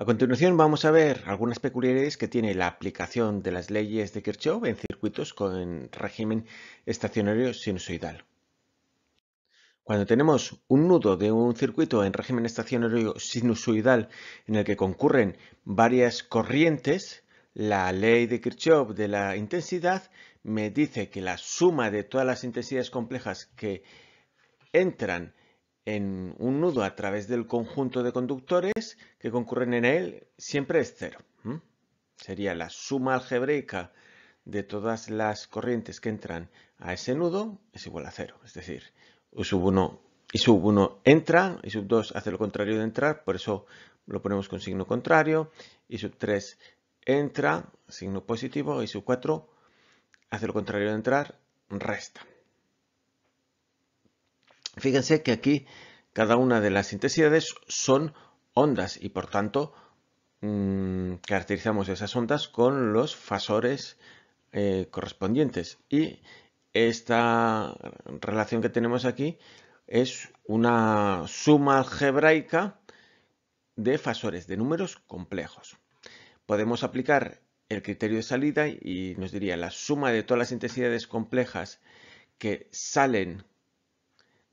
A continuación vamos a ver algunas peculiaridades que tiene la aplicación de las leyes de Kirchhoff en circuitos con régimen estacionario sinusoidal. Cuando tenemos un nudo de un circuito en régimen estacionario sinusoidal en el que concurren varias corrientes, la ley de Kirchhoff de la intensidad me dice que la suma de todas las intensidades complejas que entran en un nudo a través del conjunto de conductores que concurren en él siempre es cero. Sería la suma algebraica de todas las corrientes que entran a ese nudo es igual a cero. Es decir, i sub 1 y 1 entra, y sub 2 hace lo contrario de entrar, por eso lo ponemos con signo contrario, y sub 3 entra, signo positivo, y sub 4 hace lo contrario de entrar, resta. Fíjense que aquí cada una de las intensidades son ondas y por tanto mm, caracterizamos esas ondas con los fasores eh, correspondientes y esta relación que tenemos aquí es una suma algebraica de fasores de números complejos. Podemos aplicar el criterio de salida y nos diría la suma de todas las intensidades complejas que salen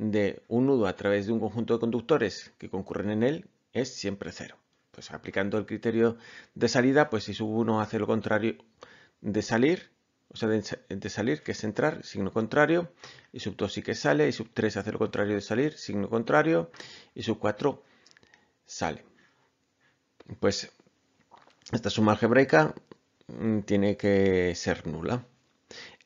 de un nudo a través de un conjunto de conductores que concurren en él es siempre cero. Pues aplicando el criterio de salida, pues si sub 1 hace lo contrario de salir, o sea, de, de, salir, que es entrar, signo contrario, y sub 2 sí que sale, y sub 3 hace lo contrario de salir, signo contrario, y sub 4 sale. Pues esta suma algebraica mm, tiene que ser nula.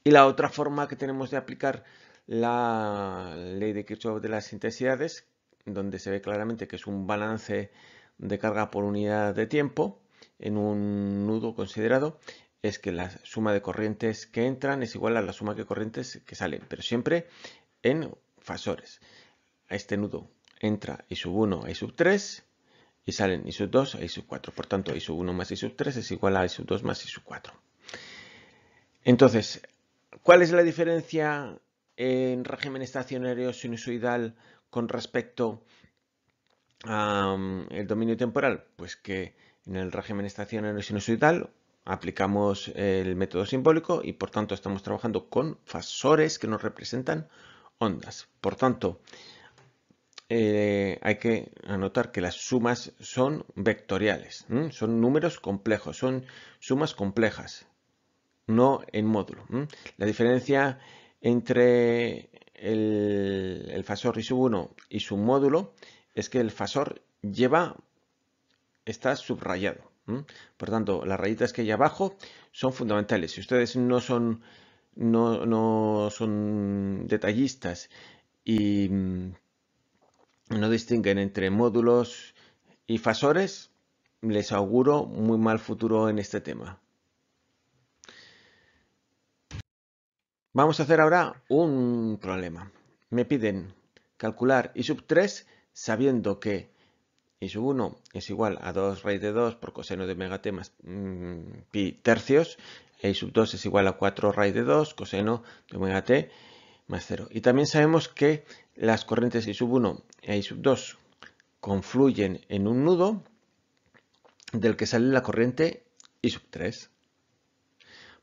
Y la otra forma que tenemos de aplicar la ley de Kirchhoff de las intensidades, donde se ve claramente que es un balance de carga por unidad de tiempo en un nudo considerado, es que la suma de corrientes que entran es igual a la suma de corrientes que salen, pero siempre en fasores. A este nudo entra I 1 a I sub 3 y salen I 2 a I sub 4. Por tanto, I 1 más I 3 es igual a I 2 más I 4. Entonces, ¿cuál es la diferencia en régimen estacionario sinusoidal con respecto al mm, dominio temporal? Pues que en el régimen estacionario sinusoidal aplicamos el método simbólico y por tanto estamos trabajando con fasores que nos representan ondas. Por tanto, eh, hay que anotar que las sumas son vectoriales, son números complejos, son sumas complejas, no en módulo. La diferencia entre el, fasor I1 y su módulo es que el fasor lleva, está subrayado. Por tanto, las rayitas que hay abajo son fundamentales. Si ustedes no son, no, no son detallistas y mm, no distinguen entre módulos y fasores, les auguro muy mal futuro en este tema. Vamos a hacer ahora un problema. Me piden calcular i sub 3 sabiendo que i sub 1 es igual a 2 raíz de 2 por coseno de omega t más mm, pi tercios, e i sub 2 es igual a 4 raíz de 2 coseno de omega t más 0. Y también sabemos que las corrientes i sub 1 e i sub 2 confluyen en un nudo del que sale la corriente i sub 3.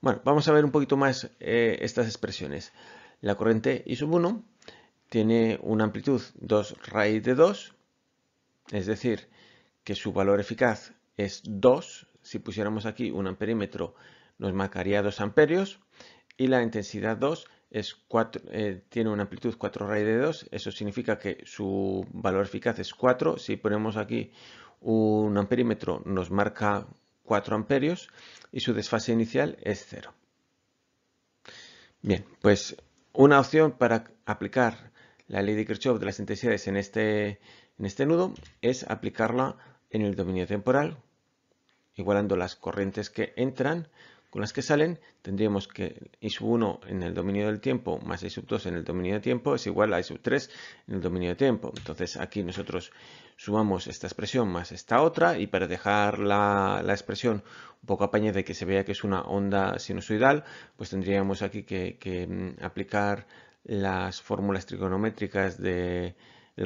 Bueno, vamos a ver un poquito más eh, estas expresiones. La corriente I 1 tiene una amplitud 2 raíz de 2, es decir, que su valor eficaz es 2. Si pusiéramos aquí un amperímetro nos marcaría 2 amperios y la intensidad 2 es eh, tiene una amplitud 4 raíz de 2, eso significa que su valor eficaz es 4. Si ponemos aquí un amperímetro nos marca 4 amperios y su desfase inicial es 0. Bien, pues una opción para aplicar la ley de Kirchhoff de las intensidades en este, en este nudo es aplicarla en el dominio temporal, igualando las corrientes que entran con las que salen, tendríamos que i 1 en el dominio del tiempo más i 2 en el dominio de tiempo es igual a i 3 en el dominio de tiempo. Entonces aquí nosotros sumamos esta expresión más esta otra y para dejar la, expresión un poco apañada y que se vea que es una onda sinusoidal, pues tendríamos aquí que, mm, aplicar las fórmulas trigonométricas del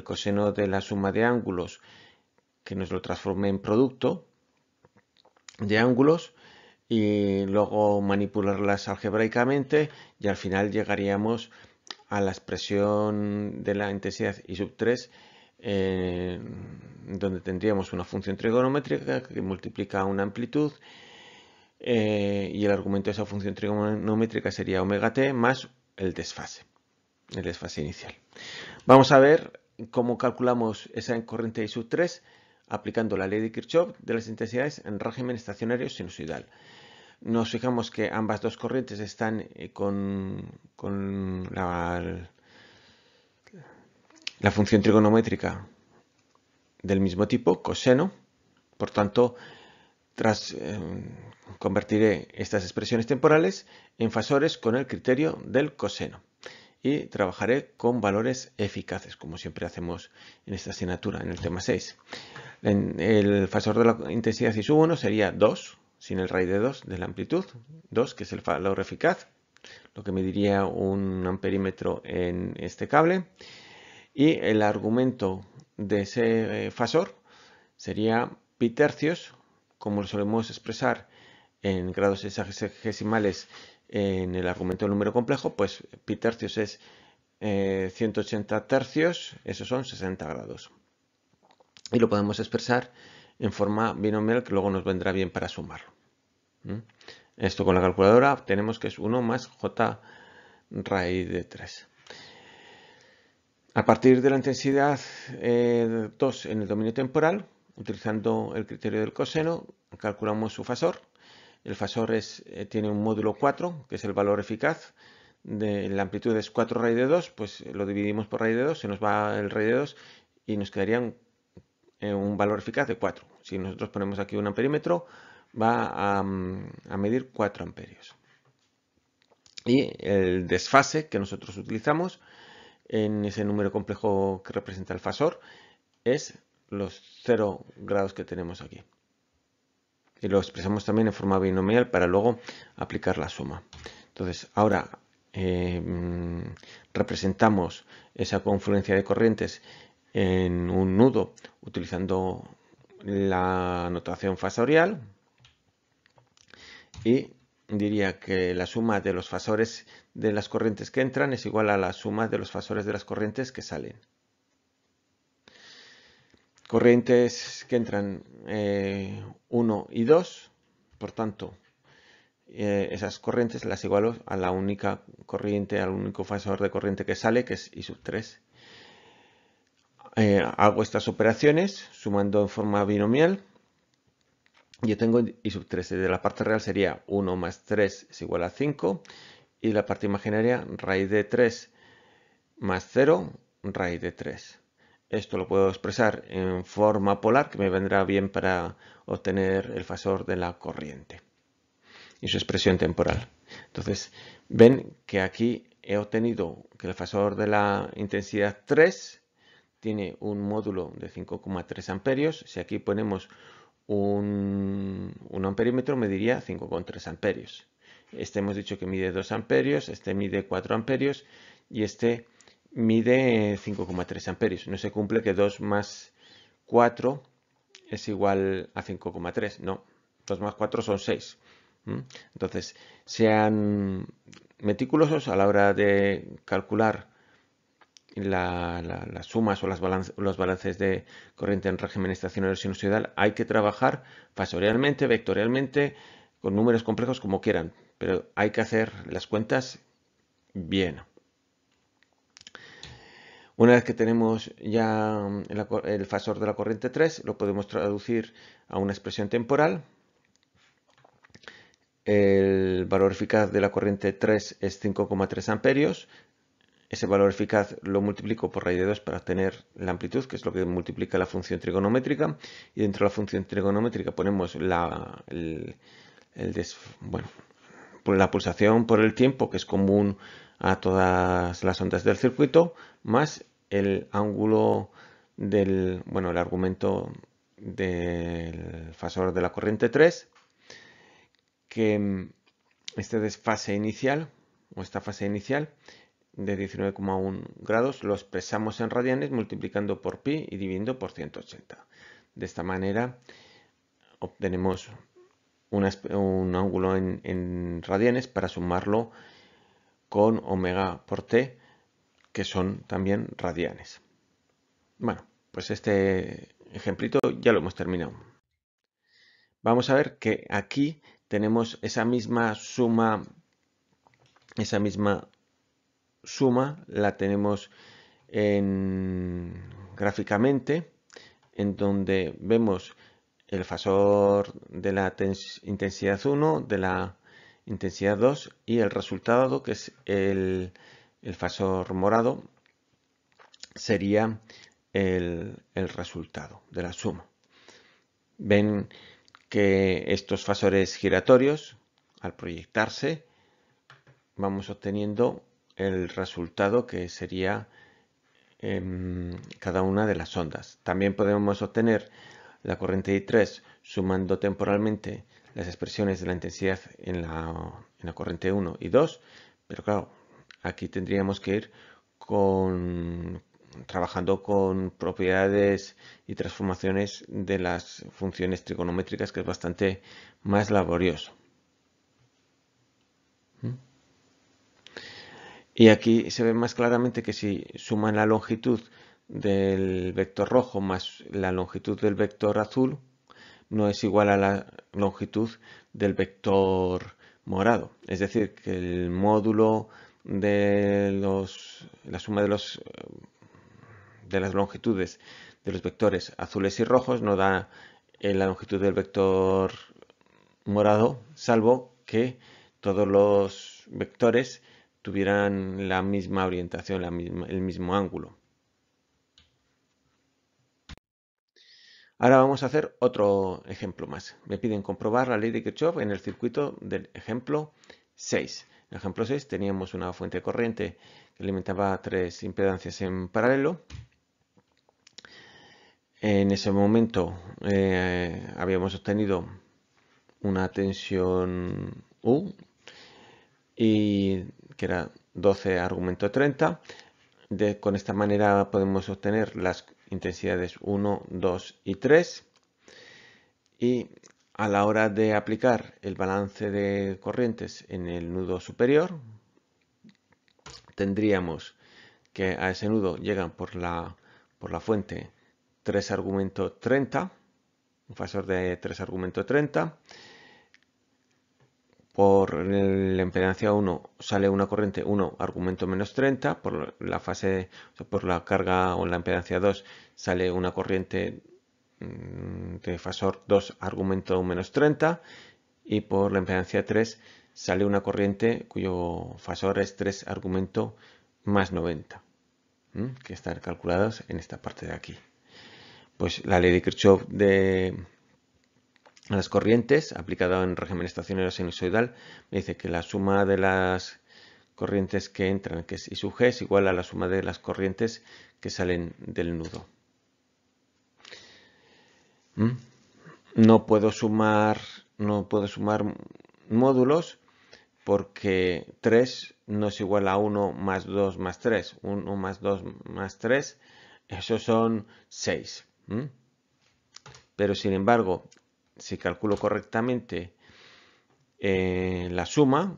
coseno de la suma de ángulos que nos lo transforme en producto de ángulos y luego manipularlas algebraicamente y al final llegaríamos a la expresión de la intensidad I sub 3 eh, donde tendríamos una función trigonométrica que multiplica una amplitud eh, y el argumento de esa función trigonométrica sería omega t más el desfase, el desfase inicial. Vamos a ver cómo calculamos esa corriente I sub 3 aplicando la ley de Kirchhoff de las intensidades en régimen estacionario sinusoidal. Nos fijamos que ambas dos corrientes están eh, con, la, función trigonométrica del mismo tipo, coseno. Por tanto, tras, em, convertiré estas expresiones temporales en fasores con el criterio del coseno y trabajaré con valores eficaces, como siempre hacemos en esta asignatura, en el tema 6. el factor de la intensidad y sub 1 sería 2, sin el raíz de 2 de la amplitud, 2 que es el valor eficaz, lo que mediría un amperímetro en este cable. Y el argumento de ese eh, fasor sería pi tercios, como lo solemos expresar en grados sexagesimales en el argumento del número complejo, pues pi tercios es 180 eh, tercios, esos son 60 grados. Y lo podemos expresar en forma binomial que luego nos vendrá bien para sumarlo. Esto con la calculadora obtenemos que es 1 más j raíz de 3. A partir de la intensidad 2 eh, en el dominio temporal, utilizando el criterio del coseno, calculamos su fasor el fasor es, eh, tiene un módulo 4, que es el valor eficaz. De, la amplitud es 4 raíz de 2, pues eh, lo dividimos por raíz de 2, se nos va el raíz de 2 y nos quedaría un, eh, valor eficaz de 4. Si nosotros ponemos aquí un amperímetro, va a, mm, a medir 4 amperios. Y el desfase que nosotros utilizamos en ese número complejo que representa el fasor es los 0 grados que tenemos aquí y lo expresamos también en forma binomial para luego aplicar la suma. Entonces, ahora em, representamos esa confluencia de corrientes en un nudo utilizando la notación fasorial y diría que la suma de los fasores de las corrientes que entran es igual a la suma de los fasores de las corrientes que salen corrientes que entran 1 eh, y 2, por tanto, eh, esas corrientes las igualo a la única corriente, al único fasador de corriente que sale, que es I sub 3. Eh, hago estas operaciones sumando en forma binomial. Yo tengo I sub 3, de la parte real sería 1 más 3 es igual a 5 y la parte imaginaria raíz de 3 más 0 raíz de 3. Esto lo puedo expresar en forma polar, que me vendrá bien para obtener el fasor de la corriente y su expresión temporal. Entonces, ven que aquí he obtenido que el fasor de la intensidad 3 tiene un módulo de 5,3 amperios. Si aquí ponemos un, un amperímetro, me diría 5,3 amperios. Este hemos dicho que mide 2 amperios, este mide 4 amperios y este mide 5,3 amperios. No se cumple que 2 más 4 es igual a 5,3. No, 2 más 4 son 6. Entonces, sean meticulosos a la hora de calcular las sumas o las los balances de corriente en régimen estacionario sinusoidal. Hay que trabajar fasorialmente, vectorialmente, con números complejos como quieran, pero hay que hacer las cuentas bien. Una vez que tenemos ya mm, el, fasor de la corriente 3, lo podemos traducir a una expresión temporal. El valor eficaz de la corriente 3 es 5,3 amperios. Ese valor eficaz lo multiplico por raíz de 2 para obtener la amplitud, que es lo que multiplica la función trigonométrica. Y dentro de la función trigonométrica ponemos la, la pulsación por el tiempo, que es común a todas las ondas del circuito más el ángulo del, bueno, el argumento del fasor de la corriente 3, que mm, este desfase inicial o esta fase inicial de 19,1 grados lo expresamos en radianes multiplicando por pi y dividiendo por 180. De esta manera obtenemos un ángulo en radianes para sumarlo con omega por t, que son también radianes. Bueno, pues este ejemplito ya lo hemos terminado. Vamos a ver que aquí tenemos esa misma suma, esa misma suma la tenemos en, gráficamente, en donde vemos el fasor de la intensidad 1, de la intensidad 2 y el resultado, que es el, el fasor morado, sería el, resultado de la suma. Ven que estos fasores giratorios, al proyectarse, vamos obteniendo el resultado que sería em, cada una de las ondas. También podemos obtener la corriente I3 sumando temporalmente las expresiones de la intensidad en la, corriente 1 y 2, pero claro, aquí tendríamos que ir trabajando con propiedades y transformaciones de las funciones trigonométricas, que es bastante más laborioso. ¿Mm? Y aquí se ve más claramente que si suman la longitud del vector rojo más la longitud del vector azul, no es igual a la longitud del vector morado. Es decir, que el módulo de los, la suma de, los, de las longitudes de los vectores azules y rojos no da eh, la longitud del vector morado, salvo que todos los vectores tuvieran la misma orientación, el mismo ángulo. Ahora vamos a hacer otro ejemplo más. Me piden comprobar la ley de Kirchhoff en el circuito del ejemplo 6. En el ejemplo 6 teníamos una fuente de corriente que alimentaba tres impedancias en paralelo. En ese momento eh, habíamos obtenido una tensión U, y que era 12 argumento 30 con esta manera podemos obtener las intensidades 1, 2 y 3. Y a la hora de aplicar el balance de corrientes en el nudo superior, tendríamos que a ese nudo llegan por la, por la fuente 3 argumento 30, un fasor de 3 argumento 30, por la impedancia 1 sale una corriente 1 argumento menos 30, por la carga o la impedancia 2 sale una corriente mm, de fasor 2 argumento menos 30 y por la impedancia 3 sale una corriente cuyo fasor es 3 argumento más 90, que están calculados en esta parte de aquí. Pues la ley de Kirchhoff de las corrientes, aplicado en régimen estacionario sinusoidal, me dice que la suma de las corrientes que entran, que es I sub G, es igual a la suma de las corrientes que salen del nudo. ¿Mm? No puedo sumar, no puedo sumar módulos porque 3 no es igual a 1 más 2 más 3. 1 más 2 más 3, esos son 6. ¿Mm? Pero sin embargo, si calculo correctamente eh, la suma,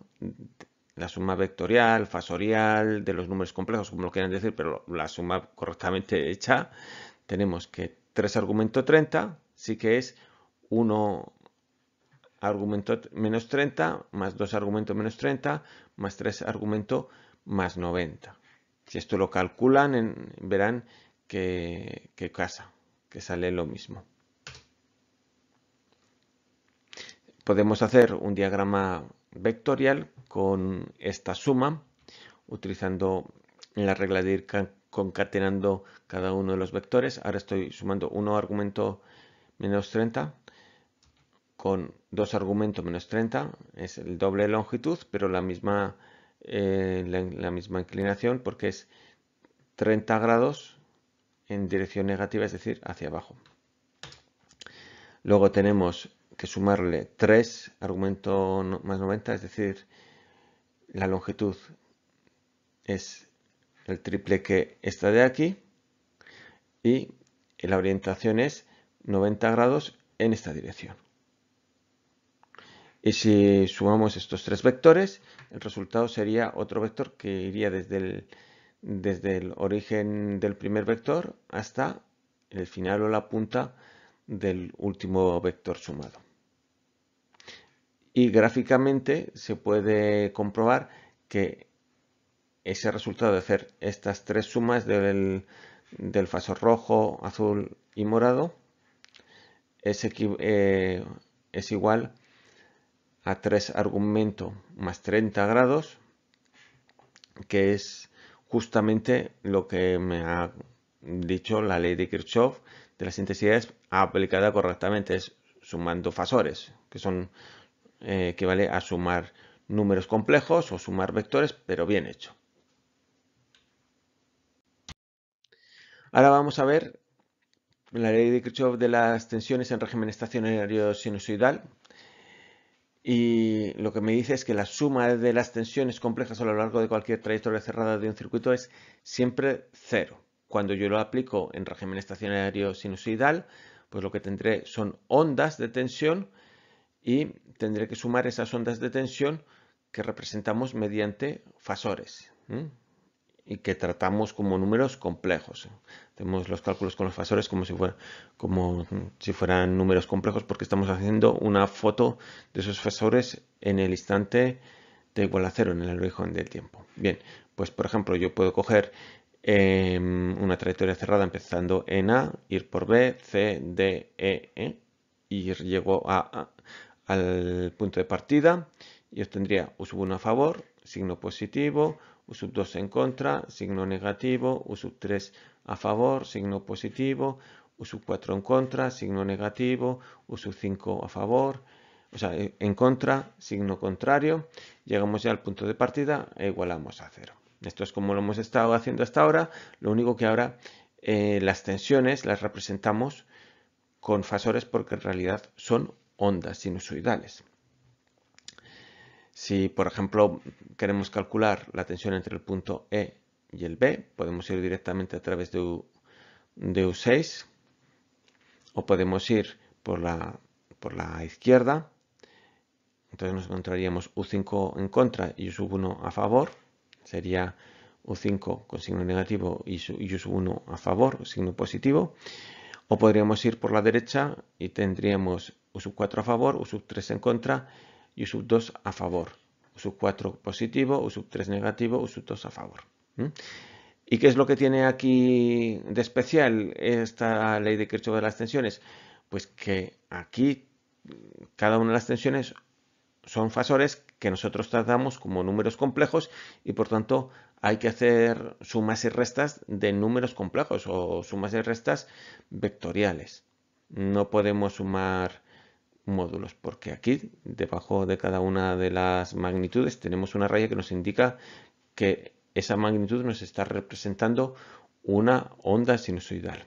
la suma vectorial, fasorial, de los números complejos, como lo quieran decir, pero la suma correctamente hecha, tenemos que 3 argumento 30 sí que es 1 argumento menos 30, más 2 argumento menos 30, más 3 argumento más 90. Si esto lo calculan, verán que, que casa, que sale lo mismo. Podemos hacer un diagrama vectorial con esta suma, utilizando la regla de ir concatenando cada uno de los vectores. Ahora estoy sumando uno argumento menos 30 con dos argumentos menos 30. Es el doble longitud, pero la misma, eh, la misma inclinación porque es 30 grados en dirección negativa, es decir, hacia abajo. Luego tenemos que sumarle 3 argumento más 90, es decir, la longitud es el triple que esta de aquí y la orientación es 90 grados en esta dirección. Y si sumamos estos tres vectores, el resultado sería otro vector que iría desde el, desde el origen del primer vector hasta el final o la punta del último vector sumado. Y gráficamente se puede comprobar que ese resultado de hacer estas tres sumas del, del fasor rojo, azul y morado es, eh, es igual a 3 argumento más 30 grados, que es justamente lo que me ha dicho la ley de Kirchhoff de las intensidades aplicada correctamente, es sumando fasores, que son eh, que vale a sumar números complejos o sumar vectores, pero bien hecho. Ahora vamos a ver la ley de Kirchhoff de las tensiones en régimen estacionario sinusoidal. Y lo que me dice es que la suma de las tensiones complejas a lo largo de cualquier trayectoria cerrada de un circuito es siempre cero. Cuando yo lo aplico en régimen estacionario sinusoidal, pues lo que tendré son ondas de tensión y tendré que sumar esas ondas de tensión que representamos mediante fasores y que tratamos como números complejos. Tenemos los cálculos con los fasores como si, fueran números complejos porque estamos haciendo una foto de esos fasores en el instante de igual a cero, en el origen del tiempo. Bien, pues por ejemplo yo puedo coger em, una trayectoria cerrada empezando en A, ir por B, C, D, E, E y llego a A al punto de partida y obtendría U1 a favor, signo positivo, U2 en contra, signo negativo, U3 a favor, signo positivo, U4 en contra, signo negativo, U5 a favor, o sea, e, en contra, signo contrario, llegamos ya al punto de partida e igualamos a cero. Esto es como lo hemos estado haciendo hasta ahora, lo único que ahora eh, las tensiones las representamos con fasores porque en realidad son ondas sinusoidales. Si, por ejemplo, queremos calcular la tensión entre el punto E y el B, podemos ir directamente a través de, U, de 6 o podemos ir por la, por la izquierda. Entonces nos encontraríamos U5 en contra y U1 a favor. Sería U5 con signo negativo y U1 a favor, signo positivo. O podríamos ir por la derecha y tendríamos sub 4 a favor, u sub 3 en contra y u sub 2 a favor, u sub 4 positivo, u sub 3 negativo, u sub 2 a favor. ¿Mm? ¿Y qué es lo que tiene aquí de especial esta ley de Kirchhoff de las tensiones? Pues que aquí cada una de las tensiones son fasores que nosotros tratamos como números complejos y por tanto hay que hacer sumas y restas de números complejos o sumas y restas vectoriales. No podemos sumar módulos, porque aquí debajo de cada una de las magnitudes tenemos una raya que nos indica que esa magnitud nos está representando una onda sinusoidal.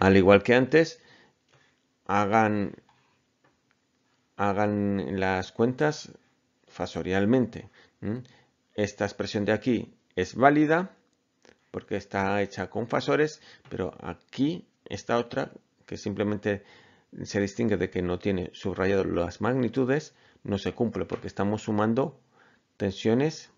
Al igual que antes, hagan, hagan las cuentas fasorialmente. Esta expresión de aquí es válida porque está hecha con fasores, pero aquí esta otra que simplemente se distingue de que no tiene subrayado las magnitudes, no se cumple porque estamos sumando tensiones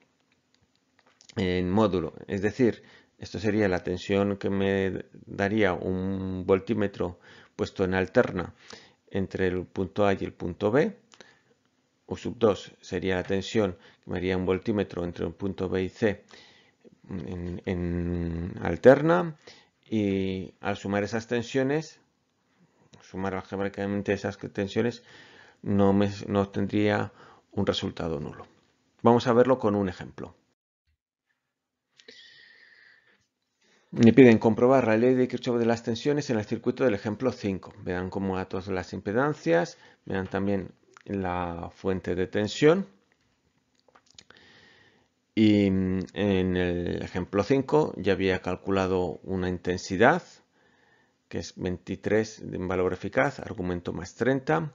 en módulo. Es decir, esto sería la tensión que me daría un voltímetro puesto en alterna entre el punto A y el punto B. o sub 2 sería la tensión que me haría un voltímetro entre un punto B y C en, alterna y al sumar esas tensiones, sumar algebraicamente esas tensiones, no, me, obtendría un resultado nulo. Vamos a verlo con un ejemplo. Me piden comprobar la ley de Kirchhoff de las tensiones en el circuito del ejemplo 5. Vean cómo como datos las impedancias, vean también la fuente de tensión y mm, en el ejemplo 5 ya había calculado una intensidad, que es 23 de un valor eficaz, argumento más 30.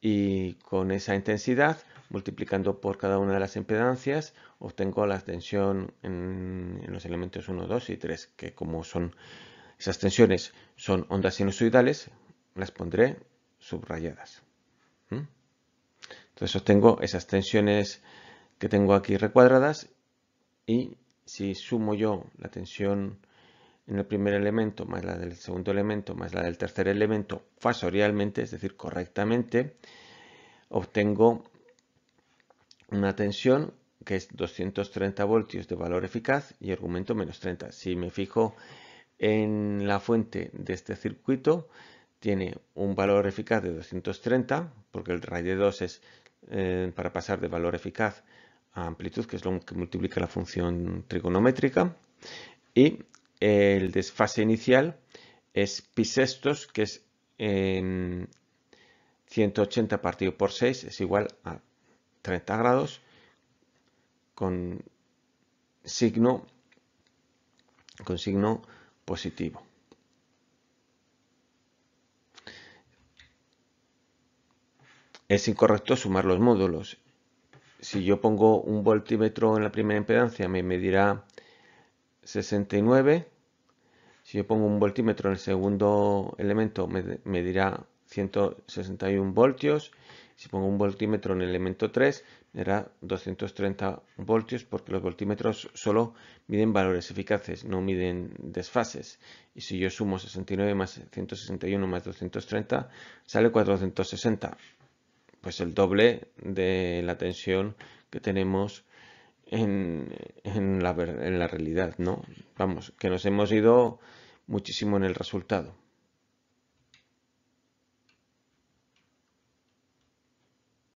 Y con esa intensidad, multiplicando por cada una de las impedancias, obtengo la tensión en, los elementos 1, 2 y 3, que como son esas tensiones son ondas sinusoidales, las pondré subrayadas. Entonces obtengo esas tensiones que tengo aquí recuadradas y si sumo yo la tensión en el primer elemento más la del segundo elemento más la del tercer elemento fasorialmente, es decir, correctamente, obtengo una tensión que es 230 voltios de valor eficaz y argumento menos 30. Si me fijo en la fuente de este circuito, tiene un valor eficaz de 230, porque el raíz de 2 es eh, para pasar de valor eficaz amplitud, que es lo que multiplica la función trigonométrica, y el desfase inicial es pi sextos, que es en 180 partido por 6, es igual a 30 grados, con signo, con signo positivo. Es incorrecto sumar los módulos si yo pongo un voltímetro en la primera impedancia me medirá 69. Si yo pongo un voltímetro en el segundo elemento me medirá 161 voltios. Si pongo un voltímetro en el elemento 3 me dará 230 voltios porque los voltímetros solo miden valores eficaces, no miden desfases. Y si yo sumo 69 más 161 más 230 sale 460 pues el doble de la tensión que tenemos en, en, la, en la realidad, ¿no? Vamos, que nos hemos ido muchísimo en el resultado.